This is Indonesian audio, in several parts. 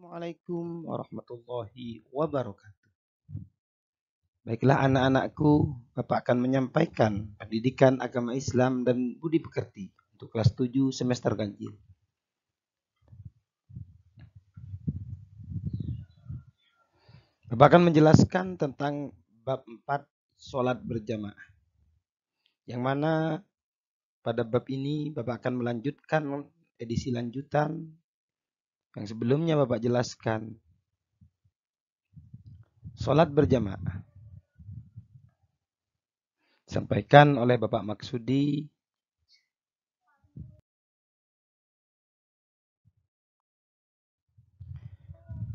Assalamualaikum warahmatullahi wabarakatuh. Baiklah anak-anakku, Bapak akan menyampaikan pendidikan agama Islam dan budi pekerti untuk kelas 7 semester ganjil. Bapak akan menjelaskan tentang bab 4 sholat berjamaah. Yang mana pada bab ini Bapak akan melanjutkan edisi lanjutan yang sebelumnya Bapak jelaskan. Sholat berjamaah. Sampaikan oleh Bapak Maksudi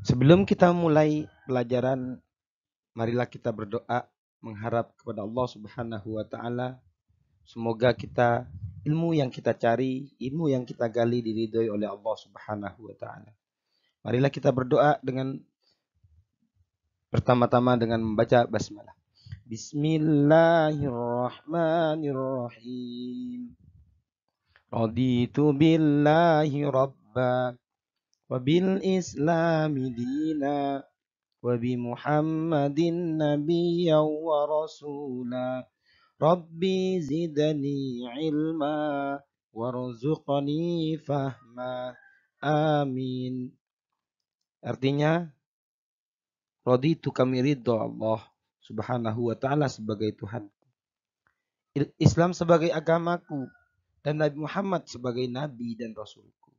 Sebelum kita mulai pelajaran, marilah kita berdoa mengharap kepada Allah Subhanahu wa taala semoga kita ilmu yang kita cari, ilmu yang kita gali diridhoi oleh Allah Subhanahu wa taala. Marilah kita berdoa dengan pertama-tama dengan membaca basmalah. Bismillahirrahmanirrahim. Raditu billahi rabba wa bil islami dina wa bi Muhammadin nabiyyan wa rasulah. Rabbi zidani ilma warzuqni fahma. Amin. Artinya, raditu kami ridho Allah subhanahu wa ta'ala sebagai Tuhan. Islam sebagai agamaku dan Nabi Muhammad sebagai Nabi dan Rasulku.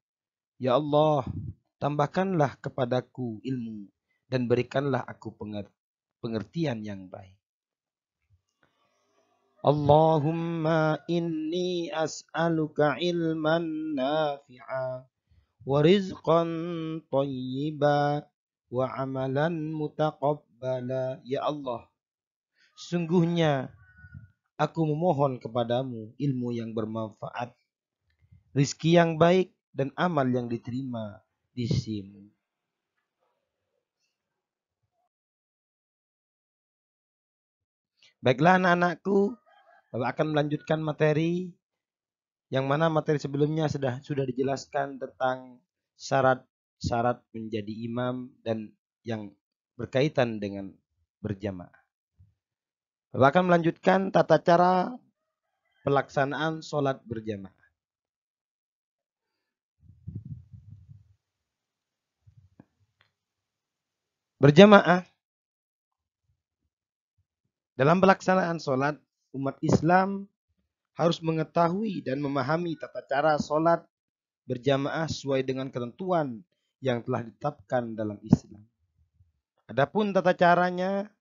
Ya Allah, tambahkanlah kepadaku ilmu dan berikanlah aku pengertian yang baik. Allahumma inni as'aluka ilman nafi'a wa rizqan tayyiba wa amalan mutaqabbala ya Allah sungguhnya aku memohon kepadamu ilmu yang bermanfaat rizki yang baik dan amal yang diterima di sisimu Baiklah anak-anakku, akan melanjutkan materi yang mana materi sebelumnya sudah sudah dijelaskan tentang syarat-syarat menjadi imam dan yang berkaitan dengan berjamaah. Bapak akan melanjutkan tata cara pelaksanaan sholat berjamaah. Berjamaah dalam pelaksanaan sholat umat Islam harus mengetahui dan memahami tata cara sholat berjamaah sesuai dengan ketentuan yang telah ditetapkan dalam Islam. Adapun tata caranya,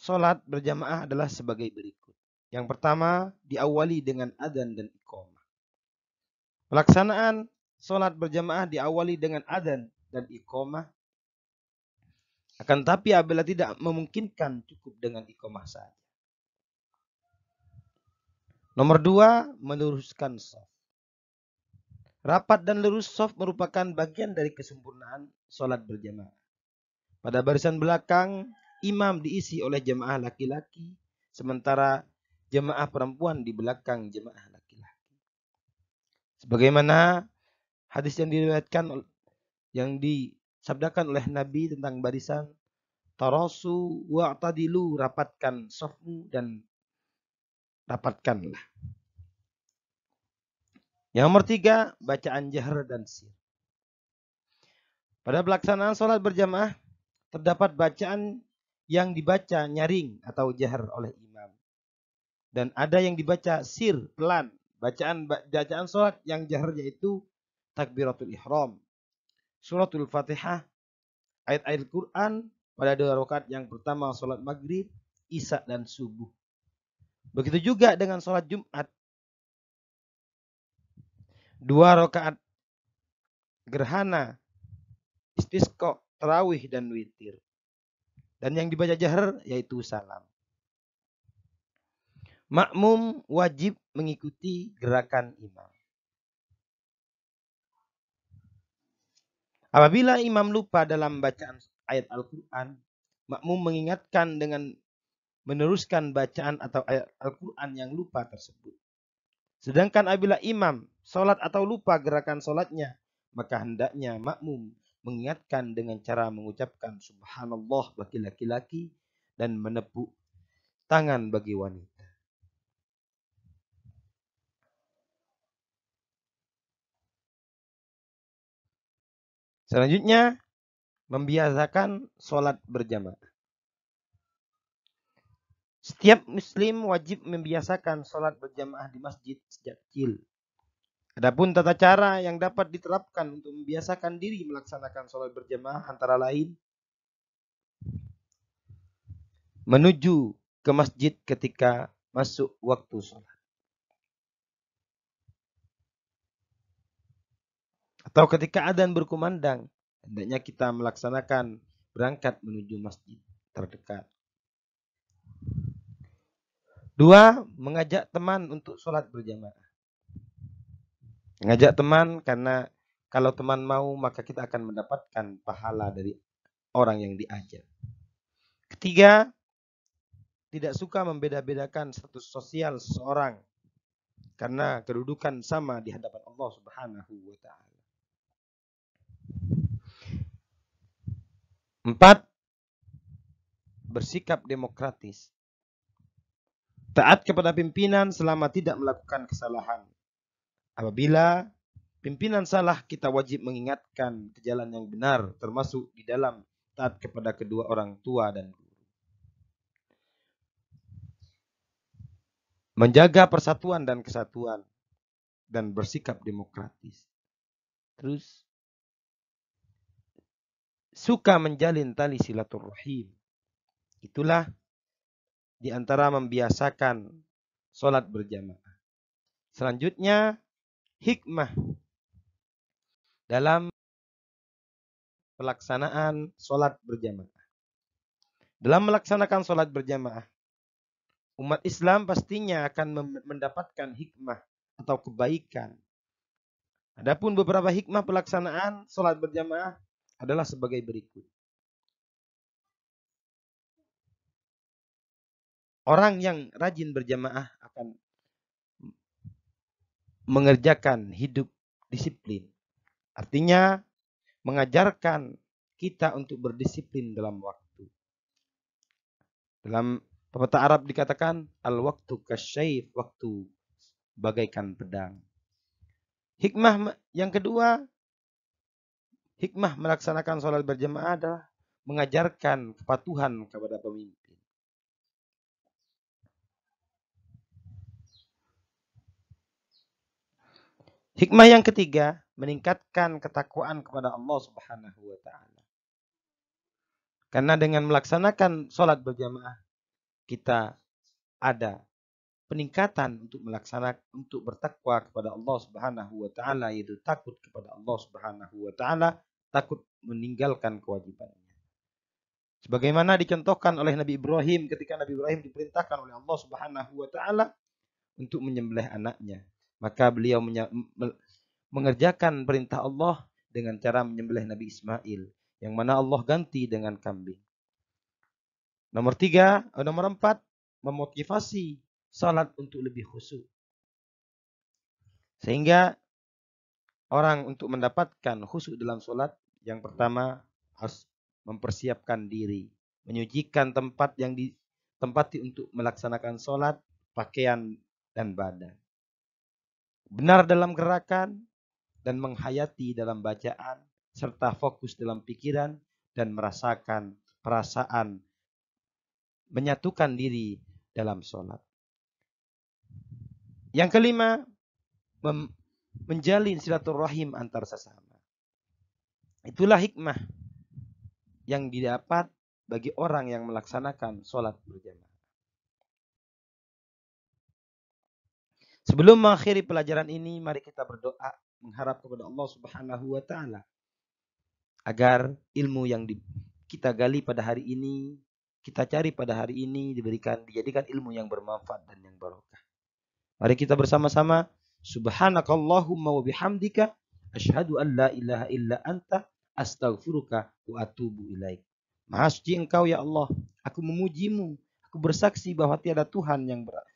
sholat berjamaah adalah sebagai berikut. Yang pertama, diawali dengan adzan dan iqamah. Pelaksanaan sholat berjamaah diawali dengan adzan dan iqamah. Akan tapi apabila tidak memungkinkan cukup dengan iqamah saja. Nomor dua, meluruskan soft. Rapat dan lurus soft merupakan bagian dari kesempurnaan sholat berjamaah. Pada barisan belakang, imam diisi oleh jemaah laki-laki, sementara jemaah perempuan di belakang jemaah laki-laki. Sebagaimana hadis yang diriwayatkan yang disabdakan oleh Nabi tentang barisan, Tarosu wa'tadilu rapatkan softmu dan dapatkanlah. Yang nomor tiga, bacaan jahr dan sir. Pada pelaksanaan sholat berjamaah, terdapat bacaan yang dibaca nyaring atau jahar oleh imam. Dan ada yang dibaca sir, pelan. Bacaan bacaan sholat yang jahar yaitu takbiratul ihram. Suratul Fatihah, ayat-ayat Quran pada dua rakaat yang pertama sholat maghrib, isya dan subuh. Begitu juga dengan sholat Jumat. Dua rakaat gerhana, istisqo, terawih, dan witir. Dan yang dibaca jahar yaitu salam. Makmum wajib mengikuti gerakan imam. Apabila imam lupa dalam bacaan ayat Al-Quran, makmum mengingatkan dengan meneruskan bacaan atau ayat Al-Quran yang lupa tersebut. Sedangkan apabila imam solat atau lupa gerakan solatnya, maka hendaknya makmum mengingatkan dengan cara mengucapkan subhanallah bagi laki-laki dan menepuk tangan bagi wanita. Selanjutnya, membiasakan sholat berjamaah. Setiap muslim wajib membiasakan sholat berjamaah di masjid sejak kecil. Adapun tata cara yang dapat diterapkan untuk membiasakan diri melaksanakan sholat berjamaah antara lain menuju ke masjid ketika masuk waktu sholat. Atau ketika adan berkumandang, hendaknya kita melaksanakan berangkat menuju masjid terdekat. Dua, mengajak teman untuk sholat berjamaah. mengajak teman karena kalau teman mau maka kita akan mendapatkan pahala dari orang yang diajak. Ketiga, tidak suka membeda-bedakan status sosial seseorang karena kedudukan sama di hadapan Allah Subhanahu wa taala. Empat, bersikap demokratis Taat kepada pimpinan selama tidak melakukan kesalahan. Apabila pimpinan salah, kita wajib mengingatkan ke jalan yang benar, termasuk di dalam taat kepada kedua orang tua dan guru. Menjaga persatuan dan kesatuan dan bersikap demokratis. Terus suka menjalin tali silaturahim. Itulah di antara membiasakan sholat berjamaah. Selanjutnya, hikmah dalam pelaksanaan sholat berjamaah. Dalam melaksanakan sholat berjamaah, umat Islam pastinya akan mendapatkan hikmah atau kebaikan. Adapun beberapa hikmah pelaksanaan sholat berjamaah adalah sebagai berikut. Orang yang rajin berjamaah akan mengerjakan hidup disiplin. Artinya mengajarkan kita untuk berdisiplin dalam waktu. Dalam pepatah Arab dikatakan al-waktu kasyif, waktu bagaikan pedang. Hikmah yang kedua, hikmah melaksanakan sholat berjamaah adalah mengajarkan kepatuhan kepada pemimpin. Hikmah yang ketiga, meningkatkan ketakwaan kepada Allah Subhanahu wa taala. Karena dengan melaksanakan sholat berjamaah kita ada peningkatan untuk melaksanakan untuk bertakwa kepada Allah Subhanahu wa taala yaitu takut kepada Allah Subhanahu wa taala, takut meninggalkan kewajibannya. Sebagaimana dicontohkan oleh Nabi Ibrahim ketika Nabi Ibrahim diperintahkan oleh Allah Subhanahu wa taala untuk menyembelih anaknya. Maka beliau mengerjakan perintah Allah dengan cara menyembelih Nabi Ismail. Yang mana Allah ganti dengan kambing. Nomor tiga, eh, nomor empat, memotivasi salat untuk lebih khusyuk. Sehingga orang untuk mendapatkan khusyuk dalam salat yang pertama harus mempersiapkan diri, menyucikan tempat yang ditempati untuk melaksanakan salat, pakaian dan badan benar dalam gerakan, dan menghayati dalam bacaan, serta fokus dalam pikiran dan merasakan perasaan menyatukan diri dalam sholat. Yang kelima, menjalin silaturahim antar sesama. Itulah hikmah yang didapat bagi orang yang melaksanakan sholat berjamaah. Sebelum mengakhiri pelajaran ini, mari kita berdoa mengharap kepada Allah Subhanahu wa taala agar ilmu yang kita gali pada hari ini, kita cari pada hari ini diberikan dijadikan ilmu yang bermanfaat dan yang barokah. Mari kita bersama-sama subhanakallahumma wa bihamdika asyhadu an la ilaha illa anta astaghfiruka wa atubu ilaik. Maha suci engkau ya Allah, aku memujimu, aku bersaksi bahwa tiada Tuhan yang berat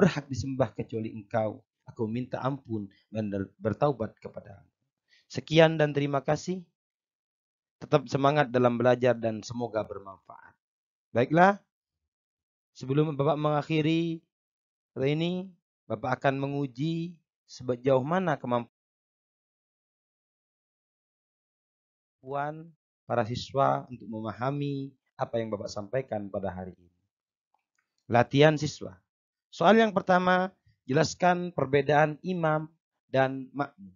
berhak disembah kecuali engkau. Aku minta ampun dan bertaubat kepada Sekian dan terima kasih. Tetap semangat dalam belajar dan semoga bermanfaat. Baiklah, sebelum Bapak mengakhiri hari ini, Bapak akan menguji sejauh mana kemampuan para siswa untuk memahami apa yang Bapak sampaikan pada hari ini. Latihan siswa. Soal yang pertama, jelaskan perbedaan imam dan makmum.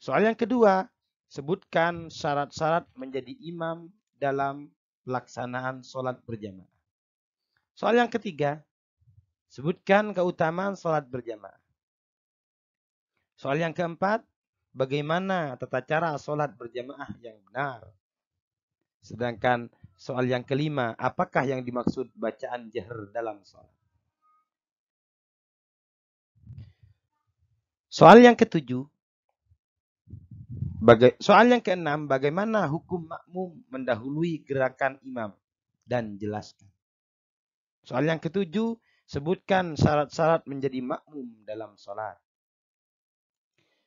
Soal yang kedua, sebutkan syarat-syarat menjadi imam dalam pelaksanaan sholat berjamaah. Soal yang ketiga, sebutkan keutamaan sholat berjamaah. Soal yang keempat, bagaimana tata cara sholat berjamaah yang benar. Sedangkan soal yang kelima, apakah yang dimaksud bacaan jahr dalam sholat. Soal yang ketujuh, baga- soal yang keenam, bagaimana hukum makmum mendahului gerakan imam dan jelaskan. Soal yang ketujuh, sebutkan syarat-syarat menjadi makmum dalam solat.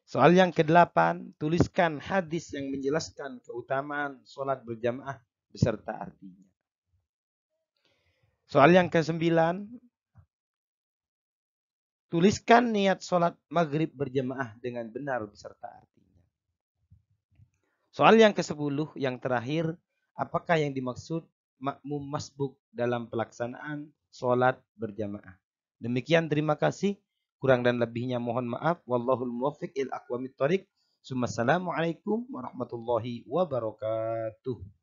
Soal yang kedelapan, tuliskan hadis yang menjelaskan keutamaan solat berjamaah beserta artinya. Soal yang kesembilan, Tuliskan niat sholat maghrib berjamaah dengan benar beserta artinya. Soal yang ke-10, yang terakhir, apakah yang dimaksud makmum masbuk dalam pelaksanaan sholat berjamaah? Demikian terima kasih. Kurang dan lebihnya mohon maaf. Wallahul muwaffiq il aqwamit thoriq. Assalamualaikum warahmatullahi wabarakatuh.